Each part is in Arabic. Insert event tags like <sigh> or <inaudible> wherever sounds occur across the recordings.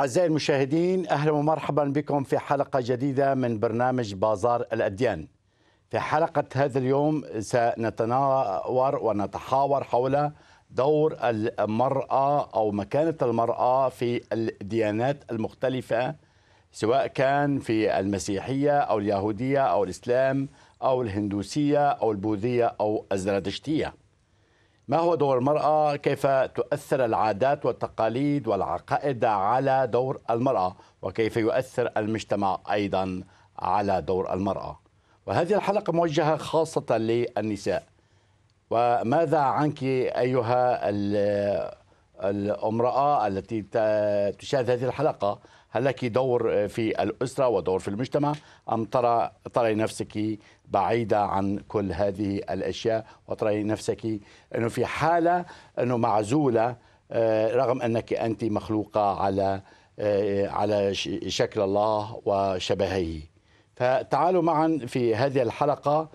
أعزائي المشاهدين أهلا ومرحبا بكم في حلقة جديدة من برنامج بازار الأديان في حلقة هذا اليوم سنتناور ونتحاور حول دور المرأة أو مكانة المرأة في الديانات المختلفة سواء كان في المسيحية أو اليهودية أو الإسلام أو الهندوسية أو البوذية أو الزرادشتية ما هو دور المرأة كيف تؤثر العادات والتقاليد والعقائد على دور المرأة وكيف يؤثر المجتمع أيضا على دور المرأة وهذه الحلقة موجهة خاصة للنساء وماذا عنك أيها الامرأة التي تشاهد هذه الحلقة هل لك دور آه، في الأسرة ودور في المجتمع أم ترى ترى نفسك بعيدة عن كل هذه الأشياء وترى نفسك أنه في حالة أنه معزولة آه، رغم أنك أنت مخلوقة على آه، على شكل الله وشبهه فتعالوا معا في هذه الحلقة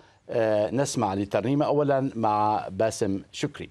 نسمع لترنيمة أولا مع باسم شكري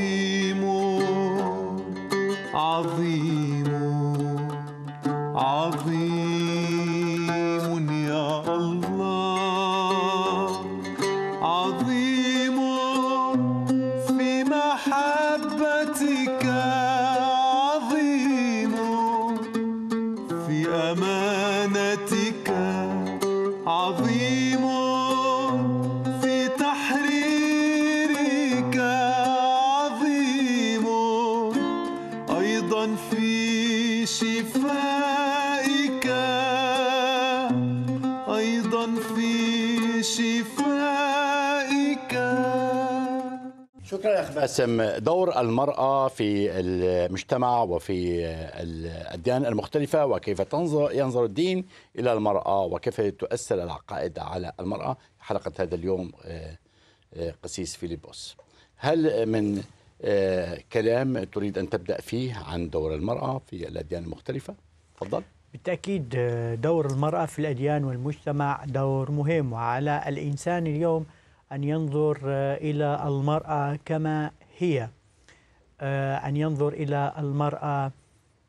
of thee. باسم دور المرأة في المجتمع وفي الأديان المختلفة وكيف تنظر ينظر الدين إلى المرأة وكيف تؤثر العقائد على المرأة حلقة هذا اليوم آه، آه، قسيس فيليبوس هل من آه، كلام تريد أن تبدأ فيه عن دور المرأة في الأديان المختلفة؟ تفضل بالتأكيد دور المرأة في الأديان والمجتمع دور مهم وعلى الإنسان اليوم آه، آه، أن ينظر إلى المرأة كما آه، هي أن ينظر إلى المرأة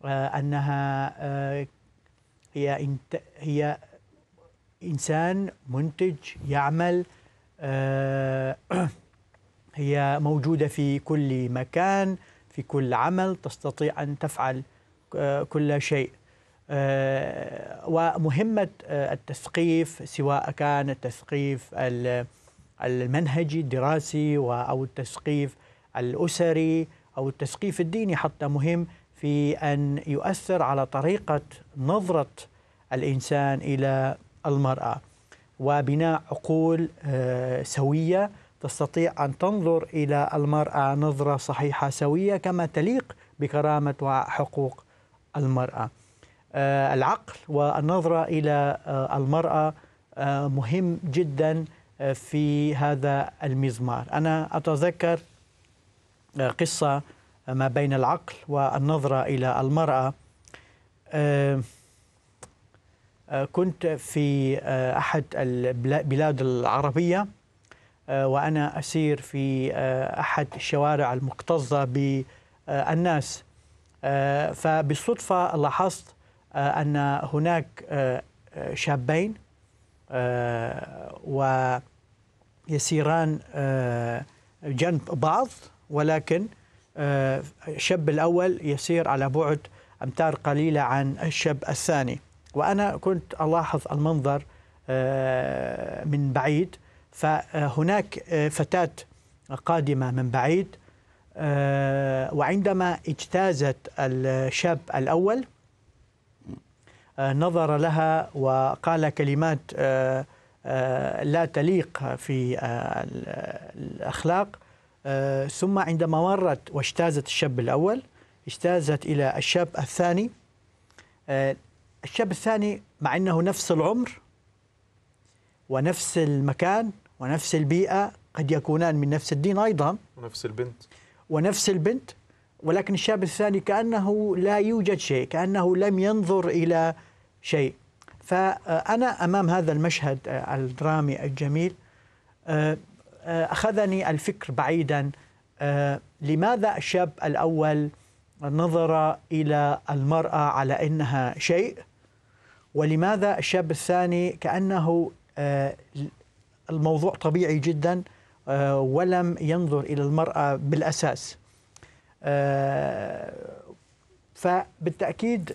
أنها هي هي إنسان منتج يعمل <clears throat> هي موجودة في كل مكان في كل عمل تستطيع أن تفعل كل شيء ومهمة التثقيف سواء كان التثقيف المنهجي الدراسي أو التثقيف الأسري أو التثقيف الديني حتى مهم في أن يؤثر على طريقة نظرة الإنسان إلى المرأة وبناء عقول آه، سوية تستطيع أن تنظر إلى المرأة نظرة صحيحة سوية كما تليق بكرامة وحقوق المرأة آه، العقل والنظرة إلى آه، المرأة مهم جداً في هذا المزمار أنا أتذكر قصة ما بين العقل والنظرة إلى المرأة أه، كنت في أه، أحد البلاد العربية أه، وأنا أسير في أحد الشوارع المكتظة بالناس فبالصدفة لاحظت أن هناك شابين و يسيران آه، جنب بعض ولكن آه، الشاب الأول يسير على بعد أمتار قليلة عن الشاب الثاني وأنا كنت ألاحظ المنظر آه، من بعيد فهناك فتاة قادمة من بعيد وعندما اجتازت الشاب الأول نظر لها وقال كلمات آه، لا تليق في آه، الأخلاق آه، ثم عندما مرت واجتازت الشاب الأول اجتازت إلى الشاب الثاني الشاب الثاني مع أنه نفس العمر ونفس المكان ونفس البيئة قد يكونان من نفس الدين أيضا ونفس البنت ونفس البنت ولكن الشاب الثاني كأنه لا يوجد شيء كأنه لم ينظر إلى شيء فأنا أمام هذا المشهد آه، الدرامي الجميل آه، آه، أخذني الفكر بعيدا لماذا الشاب الأول نظر إلى المرأة على أنها شيء ولماذا الشاب الثاني كأنه الموضوع طبيعي جدا ولم ينظر إلى المرأة بالأساس فبالتأكيد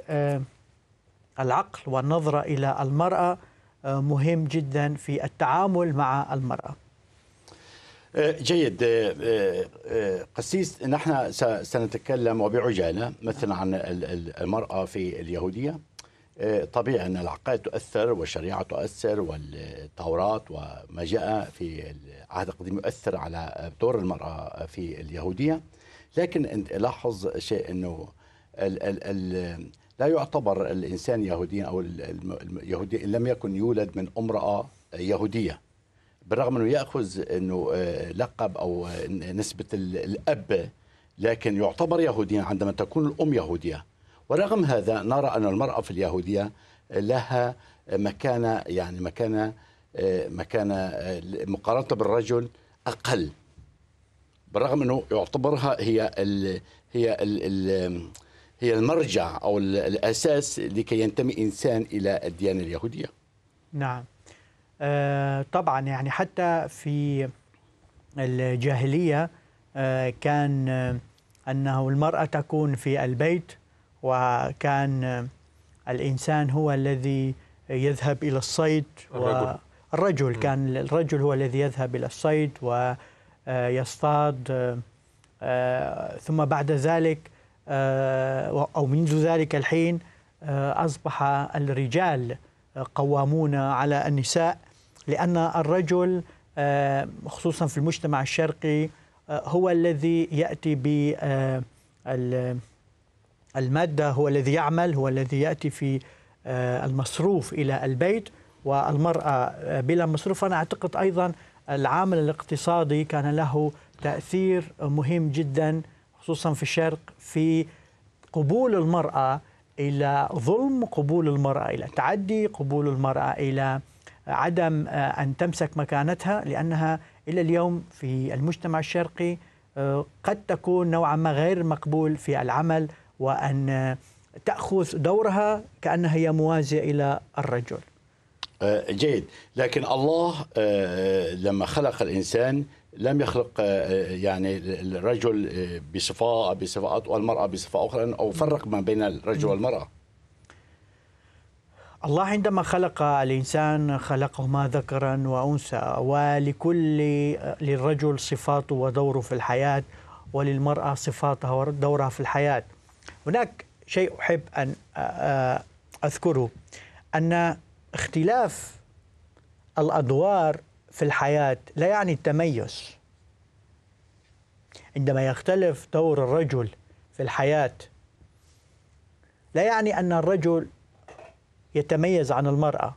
العقل والنظرة إلى المرأة آه، مهم جدا في التعامل مع المرأة آه، جيد آه، قسيس نحن سنتكلم وبعجالة مثلا عن المرأة في اليهودية طبيعي أن العقائد تؤثر والشريعة تؤثر والتوراة وما جاء في العهد القديم يؤثر على دور المرأة في اليهودية لكن لاحظ شيء أنه ال ال ال لا يعتبر الإنسان يهوديا أو اليهودي إن لم يكن يولد من امرأة يهودية بالرغم أنه يأخذ أنه آه، لقب أو آه، نسبة الأب لكن يعتبر يهوديا عندما تكون الأم يهودية ورغم هذا نرى أن المرأة في اليهودية لها مكانة يعني مكانة آه، مكانة مقارنة بالرجل أقل بالرغم أنه يعتبرها هي الـ هي ال ال هي المرجع أو الأساس لكي ينتمي إنسان إلى الديانة اليهودية نعم آه، طبعا يعني حتى في الجاهلية آه، كان آه، أنه المرأة تكون في البيت وكان الإنسان هو الذي يذهب إلى الصيد الرجل, الرجل كان الرجل هو الذي يذهب إلى الصيد ويصطاد ثم بعد ذلك آه، أو منذ ذلك الحين آه، أصبح الرجال قوامون على النساء لأن الرجل آه، خصوصا في المجتمع الشرقي هو الذي يأتي بالمادة هو الذي يعمل هو الذي يأتي في المصروف إلى البيت والمرأة بلا مصروف أنا أعتقد أيضا العامل الاقتصادي كان له تأثير مهم جداً خصوصا في الشرق في قبول المرأة إلى ظلم قبول المرأة إلى تعدي قبول المرأة إلى عدم آه، أن تمسك مكانتها لأنها إلى اليوم في المجتمع الشرقي آه، قد تكون نوعا ما غير مقبول في العمل وأن آه، تأخذ دورها كأنها هي موازية إلى الرجل جيد لكن الله لما خلق الإنسان لم يخلق آه، آه، يعني الرجل آه، بصفاء بصفات والمرأة بصفة أخرى أو فرق ما بين الرجل والمرأة الله عندما خلق الإنسان خلقهما ذكرا وأنثى ولكل للرجل صفاته ودوره في الحياة وللمرأة صفاتها ودورها في الحياة هناك شيء أحب أن أذكره أن اختلاف الأدوار في الحياة لا يعني التميز عندما يختلف دور الرجل في الحياة لا يعني أن الرجل يتميز عن المرأة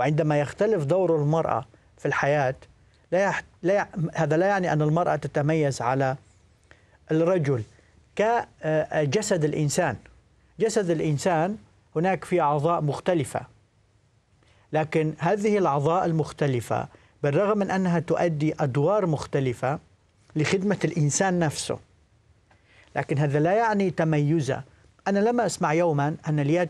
وعندما يختلف دور المرأة في الحياة لا, يح... لا ي... هذا لا يعني أن المرأة تتميز على الرجل كجسد آه، الإنسان جسد الإنسان هناك في أعضاء مختلفة لكن هذه الأعضاء المختلفة بالرغم من أنها تؤدي أدوار مختلفة لخدمة الإنسان نفسه لكن هذا لا يعني تميزه أنا لم أسمع يوما أن اليد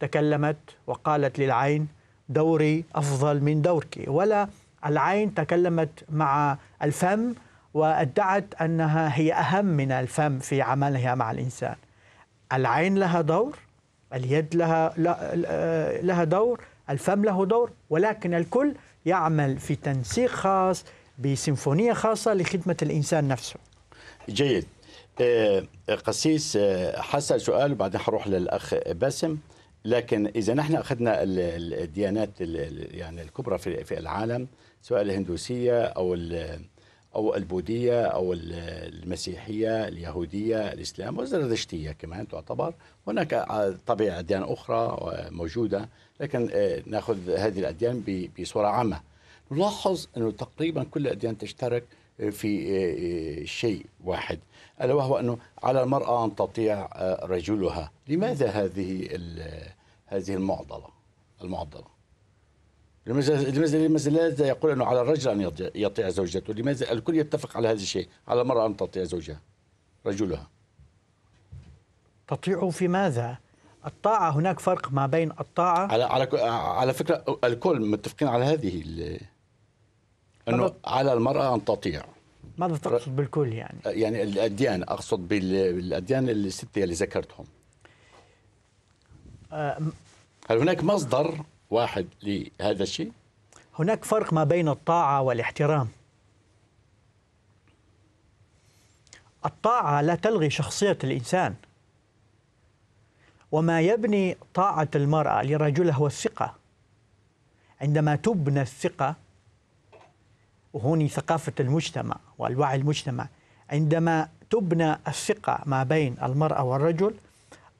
تكلمت وقالت للعين دوري أفضل من دورك ولا العين تكلمت مع الفم وادعت أنها هي أهم من الفم في عملها مع الإنسان العين لها دور اليد لها آه، لها دور الفم له دور ولكن الكل يعمل في تنسيق خاص بسيمفونية خاصة لخدمة الإنسان نفسه جيد آه، قسيس آه، حسن سؤال وبعدين حروح للأخ باسم لكن إذا نحن أخذنا الديانات يعني الكبرى في العالم سواء الهندوسية أو أو البوذية أو المسيحية اليهودية الإسلام والزردشتية كمان تعتبر هناك طبيعة ديانة أخرى آه، موجودة لكن آه، ناخذ هذه الاديان بصوره عامه نلاحظ انه تقريبا كل الاديان تشترك آه، في آه، شيء واحد الا وهو انه على المراه ان تطيع رجلها لماذا هذه هذه المعضله المعضله لماذا لماذا لماذا يقول انه على الرجل ان يطيع زوجته لماذا الكل يتفق على هذا الشيء على المراه ان تطيع زوجها رجلها تطيع في ماذا الطاعة هناك فرق ما بين الطاعة على على على فكرة الكل متفقين على هذه أنه على المرأة أن تطيع ماذا تقصد بالكل يعني؟ يعني الأديان أقصد بالأديان الستة اللي ذكرتهم أه هل هناك مصدر واحد لهذا الشيء؟ هناك فرق ما بين الطاعة والاحترام الطاعة لا تلغي شخصية الإنسان وما يبني طاعة المرأة لرجل هو الثقة عندما تبنى الثقة وهوني ثقافة المجتمع والوعي المجتمع عندما تبنى الثقة ما بين المرأة والرجل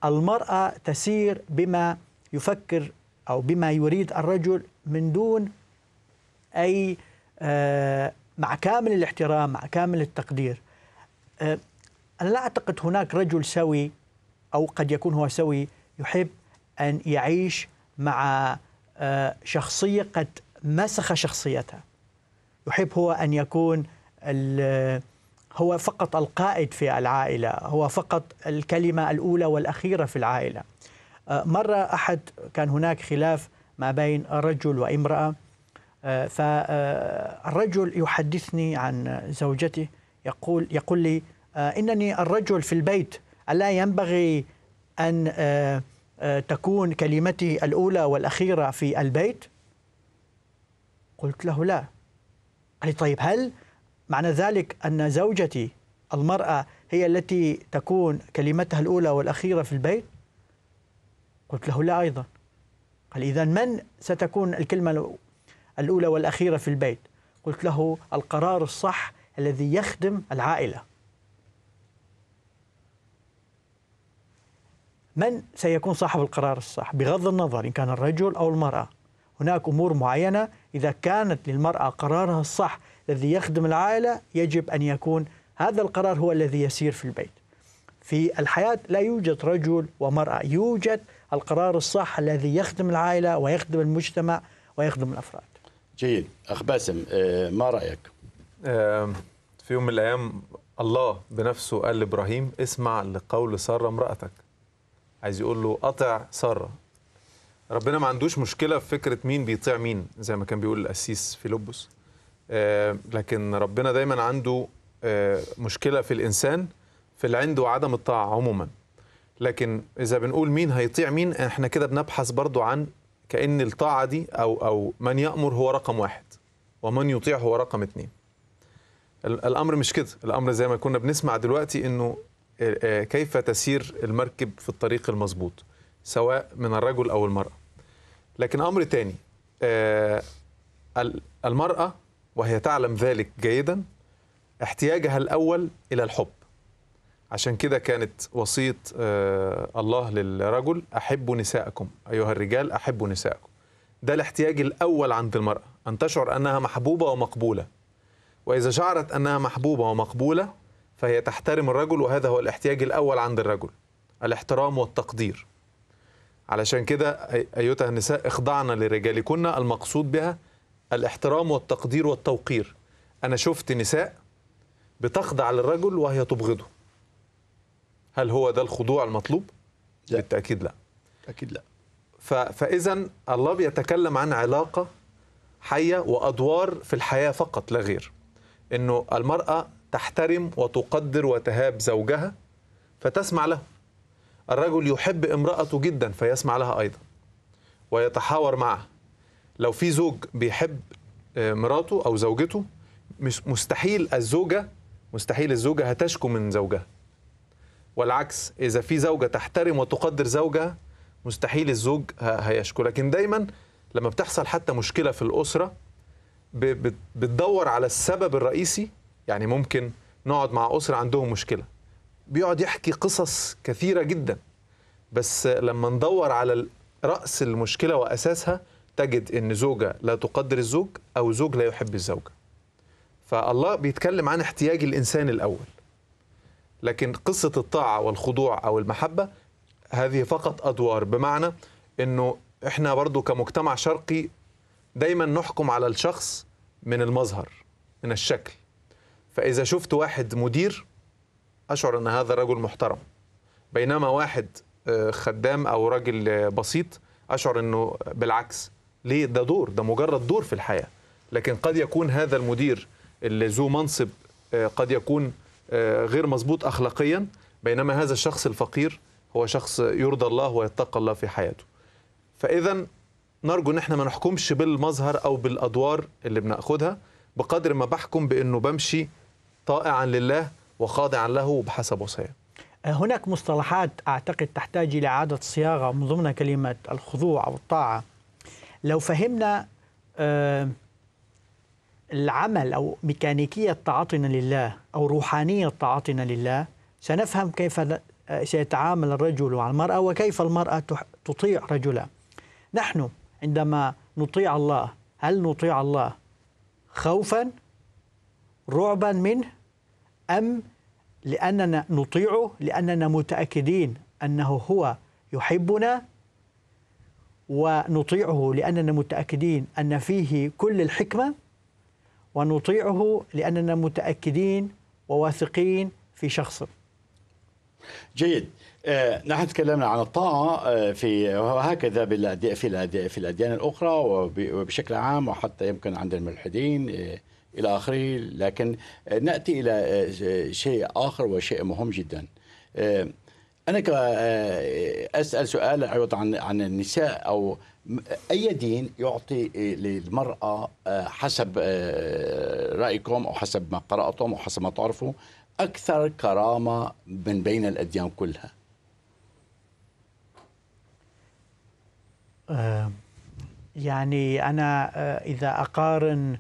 المرأة تسير بما يفكر أو بما يريد الرجل من دون أي آه، مع كامل الاحترام مع كامل التقدير آه، أنا لا أعتقد هناك رجل سوي أو قد يكون هو سوي يحب أن يعيش مع آه، شخصية قد مسخ شخصيتها يحب هو أن يكون هو فقط القائد في العائلة هو فقط الكلمة الأولى والأخيرة في العائلة آه، مرة أحد كان هناك خلاف ما بين رجل وامرأة آه، فالرجل يحدثني عن زوجته يقول يقول لي انني الرجل في البيت ألا ينبغي أن آه، آه، تكون كلمتي الأولى والأخيرة في البيت قلت له لا قال طيب هل معنى ذلك أن زوجتي المرأة هي التي تكون كلمتها الأولى والأخيرة في البيت قلت له لا أيضا قال إذا من ستكون الكلمة الأولى والأخيرة في البيت قلت له القرار الصح الذي يخدم العائلة من سيكون صاحب القرار الصح بغض النظر إن كان الرجل أو المرأة هناك أمور معينة إذا كانت للمرأة قرارها الصح الذي يخدم العائلة يجب أن يكون هذا القرار هو الذي يسير في البيت في الحياة لا يوجد رجل ومرأة يوجد القرار الصح الذي يخدم العائلة ويخدم المجتمع ويخدم الأفراد جيد أخ باسم آه، ما رأيك؟ آه، في يوم من الأيام الله بنفسه قال لإبراهيم اسمع لقول سارة امرأتك عايز يقول له قطع ساره ربنا ما عندوش مشكله في فكره مين بيطيع مين زي ما كان بيقول القسيس فيلبس آه لكن ربنا دايما عنده آه مشكله في الانسان في اللي عنده عدم الطاعه عموما لكن اذا بنقول مين هيطيع مين احنا كده بنبحث برضو عن كان الطاعه دي او او من يامر هو رقم واحد ومن يطيع هو رقم اثنين الامر مش كده الامر زي ما كنا بنسمع دلوقتي انه آه، آه، كيف تسير المركب في الطريق المضبوط سواء من الرجل أو المرأة لكن أمر ثاني آه، المرأة وهي تعلم ذلك جيدا احتياجها الأول إلى الحب عشان كده كانت وصية الله للرجل أحبوا نساءكم أيها الرجال أحبوا نساءكم ده الاحتياج الأول عند المرأة أن تشعر أنها محبوبة ومقبولة وإذا شعرت أنها محبوبة ومقبولة فهي تحترم الرجل وهذا هو الاحتياج الأول عند الرجل الاحترام والتقدير علشان كده أيتها النساء اخضعنا لرجالكن المقصود بها الاحترام والتقدير والتوقير أنا شفت نساء بتخضع للرجل وهي تبغضه هل هو ده الخضوع المطلوب؟ لا. بالتأكيد لا أكيد لا فإذا الله بيتكلم عن علاقة حية وأدوار في الحياة فقط لا غير إنه المرأة تحترم وتقدر وتهاب زوجها فتسمع له الرجل يحب امرأته جدا فيسمع لها أيضا ويتحاور معها لو في زوج بيحب آه، مراته أو زوجته مش مستحيل الزوجة مستحيل الزوجة هتشكو من زوجها والعكس إذا في زوجة تحترم وتقدر زوجها مستحيل الزوج هيشكو لكن دايما لما بتحصل حتى مشكلة في الأسرة بتدور على السبب الرئيسي يعني ممكن نقعد مع أسرة عندهم مشكلة بيقعد يحكي قصص كثيرة جدا بس لما ندور على رأس المشكلة وأساسها تجد إن زوجة لا تقدر الزوج أو زوج لا يحب الزوجة فالله بيتكلم عن احتياج الإنسان الأول لكن قصة الطاعة والخضوع أو المحبة هذه فقط أدوار بمعنى إنه إحنا برضو كمجتمع شرقي دايما نحكم على الشخص من المظهر من الشكل فإذا شفت واحد مدير أشعر أن هذا رجل محترم بينما واحد آه، خدام أو راجل آه، بسيط أشعر أنه بالعكس ليه ده دور ده مجرد دور في الحياة لكن قد يكون هذا المدير اللي ذو منصب آه، قد يكون غير مظبوط أخلاقيا بينما هذا الشخص الفقير هو شخص يرضى الله ويتقى الله في حياته فإذا نرجو ان احنا ما نحكمش بالمظهر او بالادوار اللي بناخدها بقدر ما بحكم بانه بمشي طائعا لله وخاضعا له بحسب وصيه أه، هناك مصطلحات أعتقد تحتاج إلى إعادة صياغة من ضمنها كلمة الخضوع أو الطاعة لو فهمنا أه، العمل أو ميكانيكية تعاطينا لله أو روحانية تعاطينا لله سنفهم كيف أه، سيتعامل الرجل مع المرأة وكيف المرأة تطيع رجلها نحن عندما نطيع الله هل نطيع الله خوفا رعبا منه أم لأننا نطيعه لأننا متأكدين أنه هو يحبنا ونطيعه لأننا متأكدين أن فيه كل الحكمة ونطيعه لأننا متأكدين وواثقين في شخصه جيد آه، نحن تكلمنا عن الطاعة آه، في وهكذا في الأديان الأخرى وبشكل عام وحتى يمكن عند الملحدين آه، إلى آخره لكن نأتي إلى آه، شيء آخر وشيء مهم جدا آه، أنا آه، أسأل سؤال عوض عن عن النساء أو أي دين يعطي للمرأة حسب رأيكم أو حسب ما قرأتم أو حسب ما تعرفوا أكثر كرامة من بين الأديان كلها يعني أنا إذا أقارن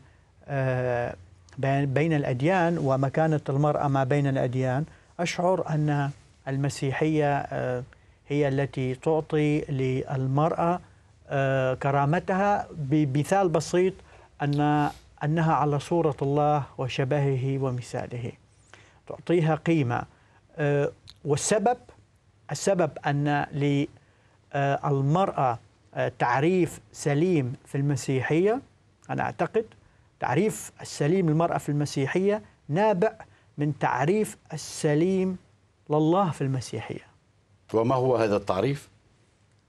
آه، بين الأديان ومكانة المرأة ما بين الأديان أشعر أن المسيحية آه، هي التي تعطي للمرأة آه، كرامتها بمثال بسيط أن أنها على صورة الله وشبهه ومثاله تعطيها قيمة والسبب السبب أن للمرأة تعريف سليم في المسيحية أنا أعتقد تعريف السليم للمرأة في المسيحية نابع من تعريف السليم لله في المسيحية وما هو هذا التعريف؟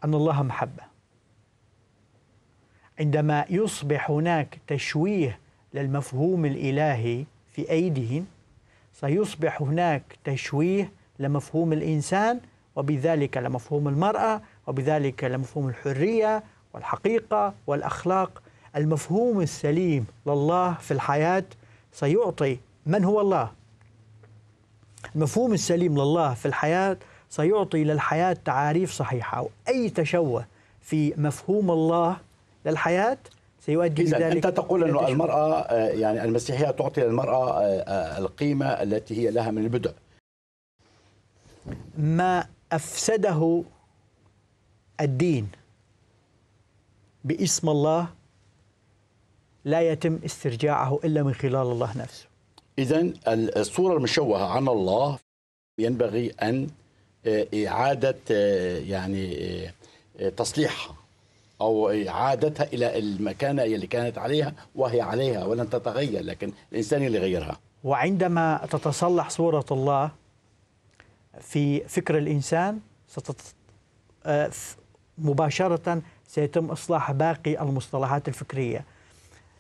أن الله محبة عندما يصبح هناك تشويه للمفهوم الإلهي في أي دين سيصبح هناك تشويه لمفهوم الإنسان وبذلك لمفهوم المرأة وبذلك لمفهوم الحرية والحقيقة والأخلاق المفهوم السليم لله في الحياة سيعطي من هو الله المفهوم السليم لله في الحياة سيعطي للحياة تعاريف صحيحة أو أي تشوه في مفهوم الله للحياة سيؤدي إذا ذلك أنت تقول أن المرأة آه، يعني المسيحية تعطي للمرأة آه، آه، القيمة التي هي لها من البدء ما أفسده الدين باسم الله لا يتم استرجاعه إلا من خلال الله نفسه إذا الصورة المشوهة عن الله ينبغي أن آه، إعادة آه، يعني آه، تصليحها أو إعادتها إلى المكانة اللي كانت عليها وهي عليها ولن تتغير لكن الإنسان اللي غيرها وعندما تتصلح صورة الله في فكر الإنسان مباشرة سيتم إصلاح باقي المصطلحات الفكرية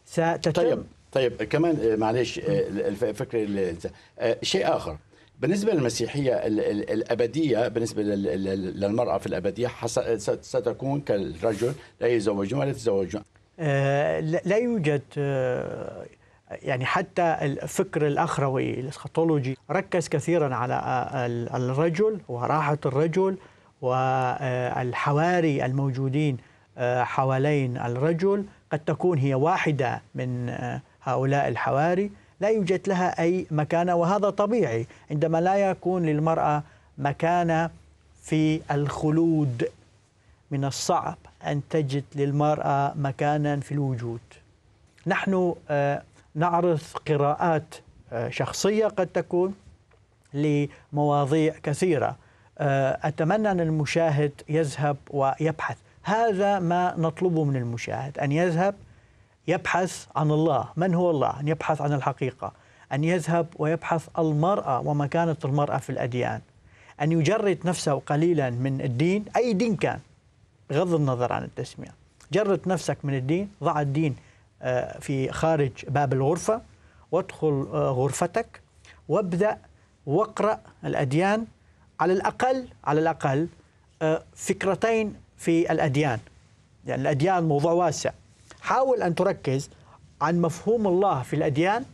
ستتم طيب طيب كمان آه، معلش آه، الفكر آه، شيء اخر بالنسبة للمسيحية الأبدية بالنسبة للمرأة في الأبدية ستكون كالرجل لا يتزوجون ولا يتزوجون لا يوجد يعني حتى الفكر الاخروي الاسخاتولوجي ركز كثيرا على الرجل وراحه الرجل والحواري الموجودين حوالين الرجل قد تكون هي واحدة من آه، هؤلاء الحواري لا يوجد لها أي مكانة وهذا طبيعي عندما لا يكون للمرأة مكانة في الخلود من الصعب أن تجد للمرأة مكانا في الوجود نحن آه، نعرض قراءات آه، شخصية قد تكون لمواضيع كثيرة أتمنى أن المشاهد يذهب ويبحث هذا ما نطلبه من المشاهد أن يذهب يبحث عن الله من هو الله أن يبحث عن الحقيقة أن يذهب ويبحث المرأة ومكانة المرأة في الأديان أن يجرد نفسه قليلا من الدين أي دين كان بغض النظر عن التسمية جرد نفسك من الدين ضع الدين آه، في خارج باب الغرفة وادخل آه، غرفتك وابدأ واقرأ الأديان على الأقل على الأقل آه، فكرتين في الأديان يعني الأديان موضوع واسع حاول أن تركز عن مفهوم الله في الأديان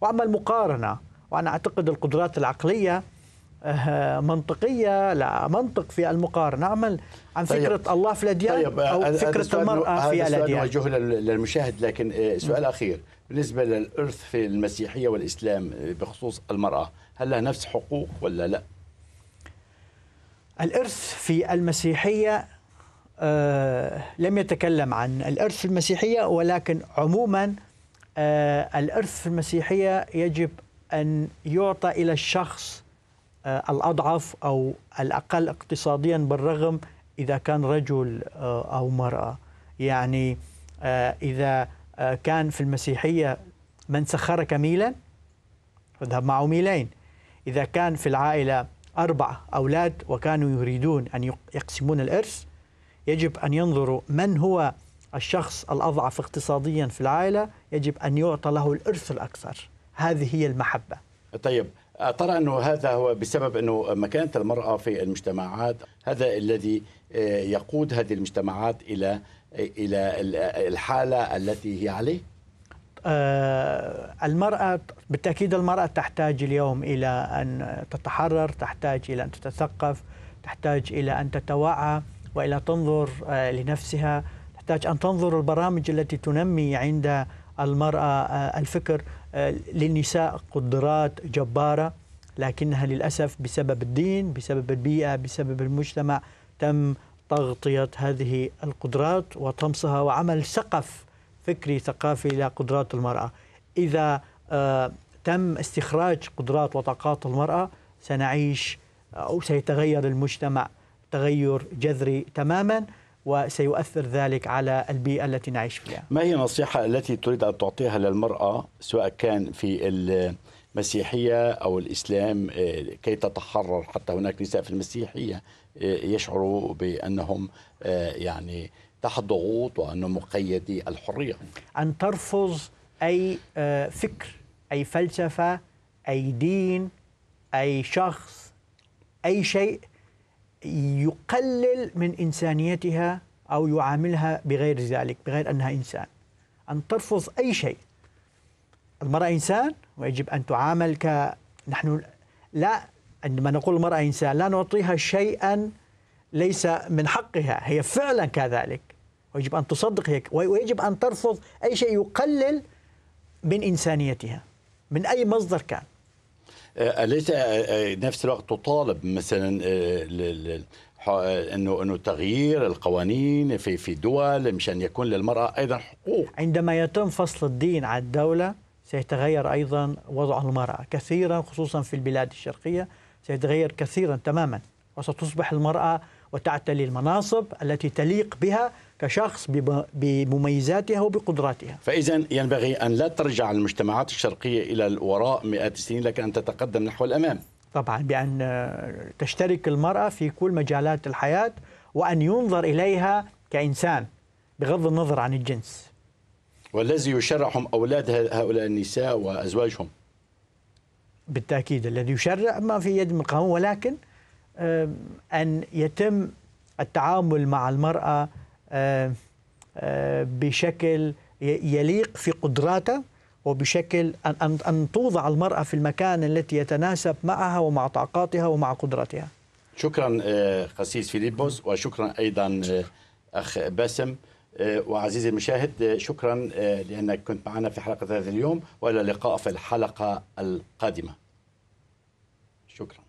وأما المقارنة وأنا أعتقد القدرات العقلية آه، منطقية لا منطق في المقارنة عمل عن طيب. فكرة طيب. الله في الأديان طيب. آه، أو فكرة المرأة في الأديان هذا للمشاهد لكن آه، سؤال أخير بالنسبة للإرث في المسيحية والإسلام بخصوص المرأة هل لها نفس حقوق ولا لا؟ الإرث في المسيحية آه، لم يتكلم عن الإرث في المسيحية ولكن عموما آه، الإرث في المسيحية يجب أن يعطى إلى الشخص آه، الأضعف أو الأقل اقتصاديا بالرغم إذا كان رجل أو مرأة يعني إذا كان في المسيحية من سخرك ميلا فاذهب معه ميلين إذا كان في العائلة أربعة أولاد وكانوا يريدون أن يقسمون الإرث يجب أن ينظروا من هو الشخص الأضعف اقتصاديا في العائلة يجب أن يعطى له الإرث الأكثر هذه هي المحبة طيب ترى أنه هذا هو بسبب أنه مكانة المرأة في المجتمعات هذا الذي آه، يقود هذه المجتمعات إلى إلى الحالة التي هي عليه آه، المرأة بالتأكيد المرأة تحتاج اليوم إلى أن تتحرر تحتاج إلى أن تتثقف تحتاج إلى أن تتوعى وإلى تنظر آه، لنفسها تحتاج أن تنظر البرامج التي تنمي عند المرأة آه، الفكر للنساء قدرات جبارة لكنها للأسف بسبب الدين بسبب البيئة بسبب المجتمع تم تغطية هذه القدرات وطمسها وعمل سقف فكري ثقافي لقدرات المرأة إذا آه، تم استخراج قدرات وطاقات المرأة سنعيش آه، أو سيتغير المجتمع تغير جذري تماما وسيؤثر ذلك على البيئة التي نعيش فيها ما هي النصيحة التي تريد أن تعطيها للمرأة سواء كان في المسيحية أو الإسلام آه، كي تتحرر حتى هناك نساء في المسيحية يشعروا بأنهم يعني تحت ضغوط وأنه مقيدي الحرية أن ترفض أي آه، فكر أي فلسفة أي دين أي شخص أي شيء يقلل من إنسانيتها أو يعاملها بغير ذلك بغير أنها إنسان أن ترفض أي شيء المرأة إنسان ويجب أن تعامل ك نحن لا عندما نقول المرأة إنسان لا نعطيها شيئا ليس من حقها هي فعلا كذلك ويجب أن تصدق هيك ويجب أن ترفض أي شيء يقلل من إنسانيتها من أي مصدر كان آه، أليس آه، آه، نفس الوقت تطالب مثلا انه انه تغيير القوانين في في دول مشان يكون للمراه ايضا حقوق عندما يتم فصل الدين عن الدوله سيتغير ايضا وضع المراه كثيرا خصوصا في البلاد الشرقيه سيتغير كثيرا تماما وستصبح المراه وتعتلي المناصب التي تليق بها كشخص بمميزاتها وبقدراتها فإذا ينبغي أن لا ترجع المجتمعات الشرقية إلى الوراء مئات السنين لكن أن تتقدم نحو الأمام طبعا بأن تشترك المرأة في كل مجالات الحياة وأن ينظر إليها كإنسان بغض النظر عن الجنس والذي يشرعهم أولاد هؤلاء النساء وأزواجهم بالتأكيد الذي يشرع ما في يد من القانون ولكن أن يتم التعامل مع المرأة آه، آه، بشكل يليق في قدراته وبشكل أن, أن توضع المرأة في المكان التي يتناسب معها ومع طاقاتها ومع قدراتها شكرا آه، قسيس فيليبوس وشكرا أيضا أخ باسم وعزيزي المشاهد شكرا لأنك كنت معنا في حلقة هذا اليوم وإلى اللقاء في الحلقة القادمة شكرا